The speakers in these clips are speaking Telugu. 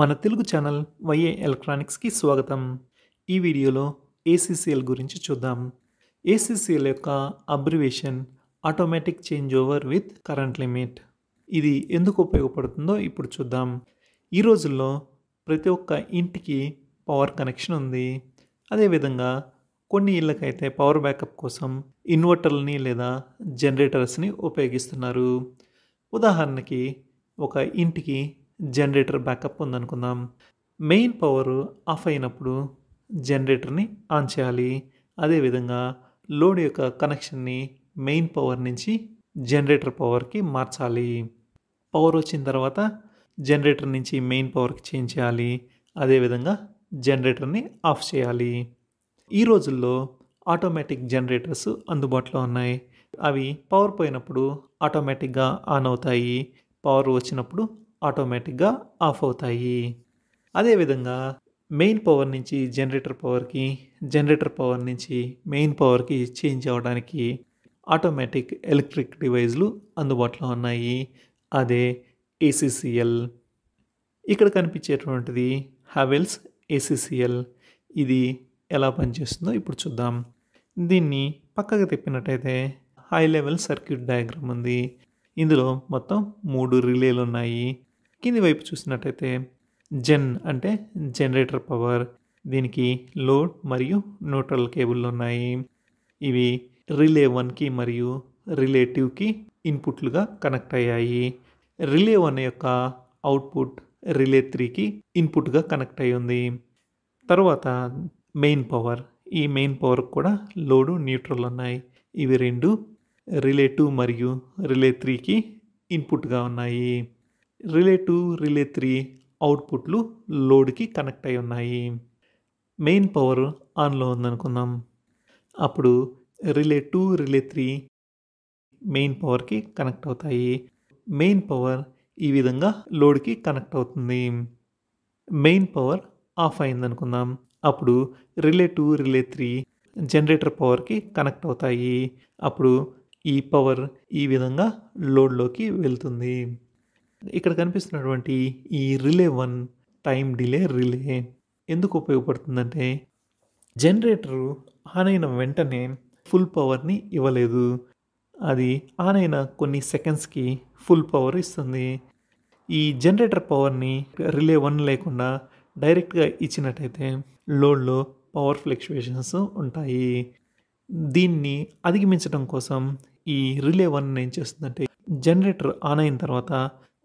మన తెలుగు ఛానల్ వైఏ ఎలక్ట్రానిక్స్కి స్వాగతం ఈ వీడియోలో ఏసీసీఎల్ గురించి చూద్దాం ఏసీసీఎల్ యొక్క abbreviation automatic change over with current limit ఇది ఎందుకు ఉపయోగపడుతుందో ఇప్పుడు చూద్దాం ఈ రోజుల్లో ప్రతి ఒక్క ఇంటికి పవర్ కనెక్షన్ ఉంది అదేవిధంగా కొన్ని ఇళ్ళకైతే పవర్ బ్యాకప్ కోసం ఇన్వర్టర్లని లేదా జనరేటర్స్ని ఉపయోగిస్తున్నారు ఉదాహరణకి ఒక ఇంటికి జనరేటర్ బ్యాకప్ ఉందనుకుందాం మెయిన్ పవర్ ఆఫ్ అయినప్పుడు జనరేటర్ని ఆన్ చేయాలి అదేవిధంగా లోడ్ యొక్క కనెక్షన్ని మెయిన్ పవర్ నుంచి జనరేటర్ పవర్కి మార్చాలి పవర్ వచ్చిన తర్వాత జనరేటర్ నుంచి మెయిన్ పవర్కి చేంజ్ చేయాలి అదేవిధంగా జనరేటర్ని ఆఫ్ చేయాలి ఈ రోజుల్లో ఆటోమేటిక్ జనరేటర్స్ అందుబాటులో ఉన్నాయి అవి పవర్ పోయినప్పుడు ఆటోమేటిక్గా ఆన్ అవుతాయి పవర్ వచ్చినప్పుడు ఆటోమేటిక్గా ఆఫ్ అవుతాయి అదేవిధంగా మెయిన్ పవర్ నుంచి జనరేటర్ పవర్కి జనరేటర్ పవర్ నుంచి మెయిన్ పవర్కి చేంజ్ అవ్వడానికి ఆటోమేటిక్ ఎలక్ట్రిక్ డివైజ్లు అందుబాటులో ఉన్నాయి అదే ఏసీసీఎల్ ఇక్కడ కనిపించేటువంటిది హావెల్స్ ఏసీసీఎల్ ఇది ఎలా పనిచేస్తుందో ఇప్పుడు చూద్దాం దీన్ని పక్కకు తిప్పినట్టయితే హై లెవెల్ సర్క్యూట్ డయాగ్రామ్ ఉంది ఇందులో మొత్తం మూడు రిలేలు ఉన్నాయి కింది వైపు చూసినట్టయితే జెన్ అంటే జనరేటర్ పవర్ దీనికి లోడ్ మరియు న్యూట్రల్ కేబుల్ ఉన్నాయి ఇవి రిలే వన్కి మరియు రిలేటివ్కి ఇన్పుట్లుగా కనెక్ట్ అయ్యాయి రిలే వన్ యొక్క అవుట్పుట్ రిలే త్రీకి ఇన్పుట్గా కనెక్ట్ అయి ఉంది తర్వాత మెయిన్ పవర్ ఈ మెయిన్ పవర్ కూడా లోడు న్యూట్రల్ ఉన్నాయి ఇవి రెండు రిలే టూ మరియు రిలే త్రీకి ఇన్పుట్గా ఉన్నాయి రిలే టూ రిలే త్రీ అవుట్పుట్లు లోడ్కి కనెక్ట్ అయి ఉన్నాయి మెయిన్ పవర్ ఆన్లో ఉందనుకుందాం అప్పుడు relay two relay three main పవర్కి కనెక్ట్ అవుతాయి మెయిన్ పవర్ ఈ విధంగా లోడ్కి కనెక్ట్ అవుతుంది మెయిన్ పవర్ ఆఫ్ అయిందనుకుందాం అప్పుడు relay two relay three generator పవర్కి కనెక్ట్ అవుతాయి అప్పుడు ఈ పవర్ ఈ విధంగా లోడ్లోకి వెళ్తుంది ఇక్కడ కనిపిస్తున్నటువంటి ఈ relay one time delay relay ఎందుకు ఉపయోగపడుతుందంటే జనరేటరు ఆన్ అయిన వెంటనే ఫుల్ పవర్ని ఇవ్వలేదు అది ఆన్ అయిన కొన్ని సెకండ్స్కి ఫుల్ పవర్ ఇస్తుంది ఈ జనరేటర్ పవర్ని రిలే వన్ లేకుండా డైరెక్ట్గా ఇచ్చినట్టయితే లోడ్లో పవర్ ఫ్లక్చువేషన్స్ ఉంటాయి దీన్ని అధిగమించడం కోసం ఈ రిలే వన్ ఏం చేస్తుందంటే జనరేటర్ ఆన్ అయిన తర్వాత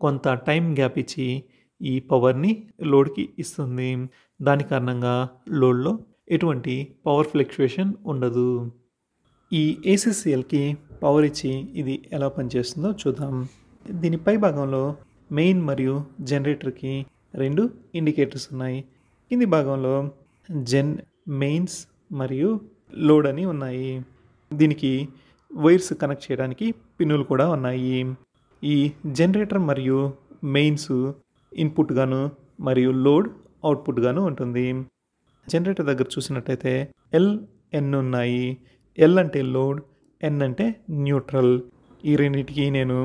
కొంత టైం గ్యాప్ ఇచ్చి ఈ పవర్ని లోడ్కి ఇస్తుంది దాని కారణంగా లోడ్లో ఎటువంటి పవర్ ఫ్లక్చుయేషన్ ఉండదు ఈ ఏసీసీఎల్కి పవర్ ఇచ్చి ఇది ఎలా పనిచేస్తుందో చూద్దాం దీని పై భాగంలో మెయిన్ మరియు జనరేటర్కి రెండు ఇండికేటర్స్ ఉన్నాయి కింది భాగంలో జెన్ మెయిన్స్ మరియు లోడ్ అని ఉన్నాయి దీనికి వైర్స్ కనెక్ట్ చేయడానికి పిన్నులు కూడా ఉన్నాయి ఈ జనరేటర్ మరియు మెయిన్స్ ఇన్పుట్గాను మరియు లోడ్ అవుట్పుట్గాను ఉంటుంది జనరేటర్ దగ్గర చూసినట్టయితే ఎల్ ఎన్ ఉన్నాయి ఎల్ అంటే లోడ్ ఎన్ అంటే న్యూట్రల్ ఈ రెండింటికి నేను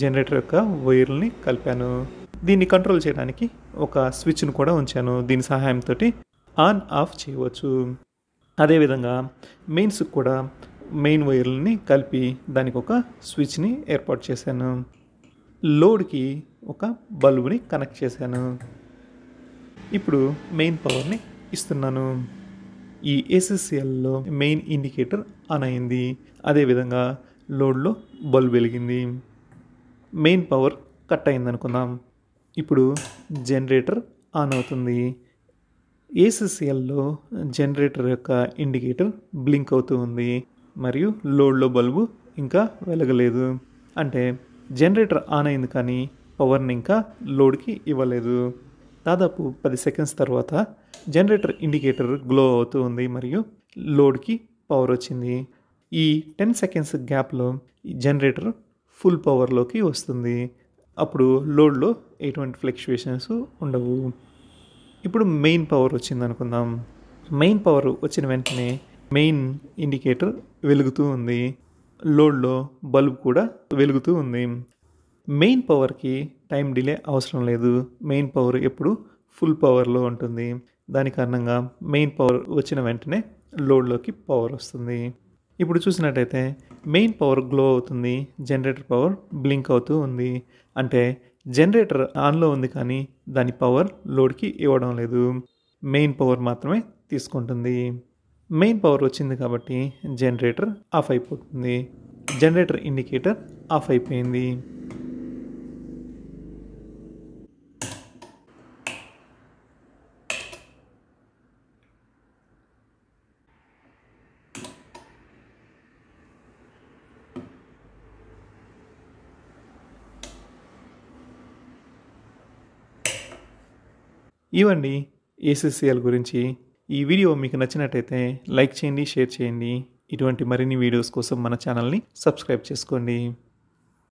జనరేటర్ యొక్క వైర్ని కలిపాను దీన్ని కంట్రోల్ చేయడానికి ఒక స్విచ్ను కూడా ఉంచాను దీని సహాయంతో ఆన్ ఆఫ్ చేయవచ్చు అదేవిధంగా మెయిన్స్కి కూడా మెయిన్ వైర్లని కలిపి దానికి ఒక స్విచ్ని ఏర్పాటు చేశాను లోడ్కి ఒక బల్బుని కనెక్ట్ చేశాను ఇప్పుడు మెయిన్ పవర్ని ఇస్తున్నాను ఈ ఏసీసీఎల్లో మెయిన్ ఇండికేటర్ ఆన్ అయింది అదేవిధంగా లోడ్లో బల్బ్ వెలిగింది మెయిన్ పవర్ కట్ అయింది అనుకుందాం ఇప్పుడు జనరేటర్ ఆన్ అవుతుంది ఏసీసీఎల్లో జనరేటర్ యొక్క ఇండికేటర్ బ్లింక్ అవుతూ ఉంది మరియు లోడ్లో బల్బు ఇంకా వెలగలేదు అంటే జనరేటర్ ఆన్ అయింది కానీ పవర్ని ఇంకా లోడ్కి ఇవ్వలేదు దాదాపు పది సెకండ్స్ తర్వాత జనరేటర్ ఇండికేటర్ గ్లో అవుతూ ఉంది మరియు లోడ్కి పవర్ వచ్చింది ఈ టెన్ సెకండ్స్ గ్యాప్లో జనరేటర్ ఫుల్ పవర్లోకి వస్తుంది అప్పుడు లోడ్లో ఎటువంటి ఫ్లక్చుయేషన్స్ ఉండవు ఇప్పుడు మెయిన్ పవర్ వచ్చింది అనుకుందాం మెయిన్ పవర్ వచ్చిన వెంటనే మెయిన్ ఇండికేటర్ వెలుగుతూ ఉంది లోడ్లో బల్బ్ కూడా వెలుగుతూ ఉంది మెయిన్ పవర్కి టైం డిలే అవసరం లేదు మెయిన్ పవర్ ఎప్పుడు ఫుల్ పవర్లో ఉంటుంది దాని కారణంగా మెయిన్ పవర్ వచ్చిన వెంటనే లోడ్లోకి పవర్ వస్తుంది ఇప్పుడు చూసినట్టయితే మెయిన్ పవర్ గ్లో అవుతుంది జనరేటర్ పవర్ బ్లింక్ అవుతూ ఉంది అంటే జనరేటర్ ఆన్లో ఉంది కానీ దాని పవర్ లోడ్కి ఇవ్వడం లేదు మెయిన్ పవర్ మాత్రమే తీసుకుంటుంది మెయిన్ పవర్ వచ్చింది కాబట్టి జనరేటర్ ఆఫ్ అయిపోతుంది జనరేటర్ ఇండికేటర్ ఆఫ్ అయిపోయింది ఇవండి ఏసీసీఎల్ గురించి ఈ వీడియో మీకు నచ్చినట్టయితే లైక్ చేయండి షేర్ చేయండి ఇటువంటి మరిన్ని వీడియోస్ కోసం మన ఛానల్ని సబ్స్క్రైబ్ చేసుకోండి